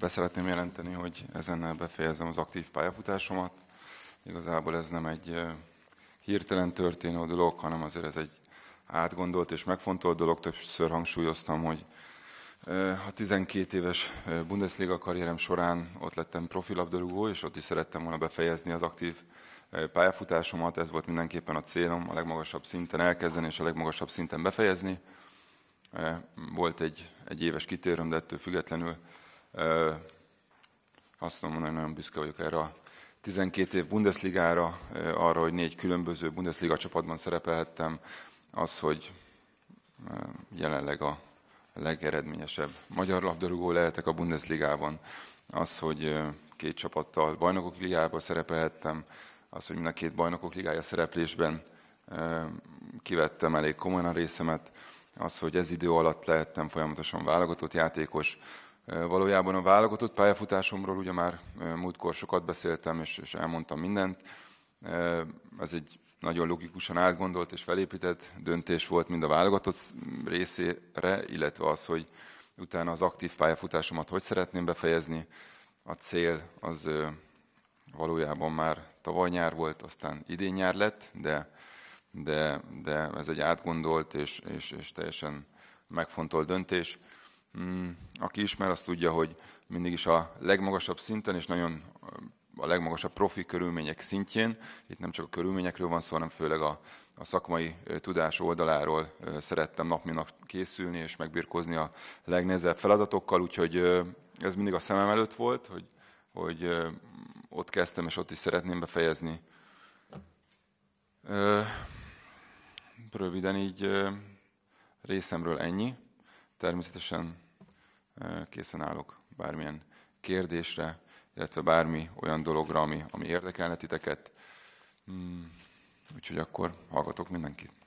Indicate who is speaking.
Speaker 1: szeretném jelenteni, hogy ezennel befejezem az aktív pályafutásomat. Igazából ez nem egy hirtelen történő dolog, hanem azért ez egy átgondolt és megfontolt dolog. Többször hangsúlyoztam, hogy a 12 éves Bundesliga karrierem során ott lettem profilabdarúgó, és ott is szerettem volna befejezni az aktív pályafutásomat. Ez volt mindenképpen a célom, a legmagasabb szinten elkezdeni és a legmagasabb szinten befejezni. Eh, volt egy, egy éves kitérőm, de ettől függetlenül eh, azt tudom mondani, nagyon büszke vagyok erre a 12 év Bundesligára, eh, arra, hogy négy különböző Bundesliga csapatban szerepelhettem, az, hogy jelenleg a legeredményesebb magyar labdarúgó lehetek a Bundesligában, az, hogy két csapattal bajnokok ligába szerepelhettem, az, hogy mind a két bajnokok ligája szereplésben kivettem elég komolyan a részemet, az, hogy ez idő alatt lehettem folyamatosan válogatott játékos. Valójában a válogatott pályafutásomról ugye már múltkor sokat beszéltem, és, és elmondtam mindent. Ez egy nagyon logikusan átgondolt és felépített döntés volt mind a válogatott részére, illetve az, hogy utána az aktív pályafutásomat hogy szeretném befejezni. A cél az valójában már tavaly nyár volt, aztán idén nyár lett, de de, de ez egy átgondolt és, és, és teljesen megfontolt döntés. Mm, aki ismer, azt tudja, hogy mindig is a legmagasabb szinten, és nagyon a legmagasabb profi körülmények szintjén, itt nem csak a körülményekről van szó, hanem főleg a, a szakmai tudás oldaláról szerettem nap mint nap készülni és megbirkózni a legnehezebb feladatokkal, úgyhogy ez mindig a szemem előtt volt, hogy, hogy ott kezdtem, és ott is szeretném befejezni röviden így részemről ennyi. Természetesen készen állok bármilyen kérdésre, illetve bármi olyan dologra, ami, ami érdekelne titeket. Hmm, úgyhogy akkor hallgatok mindenkit.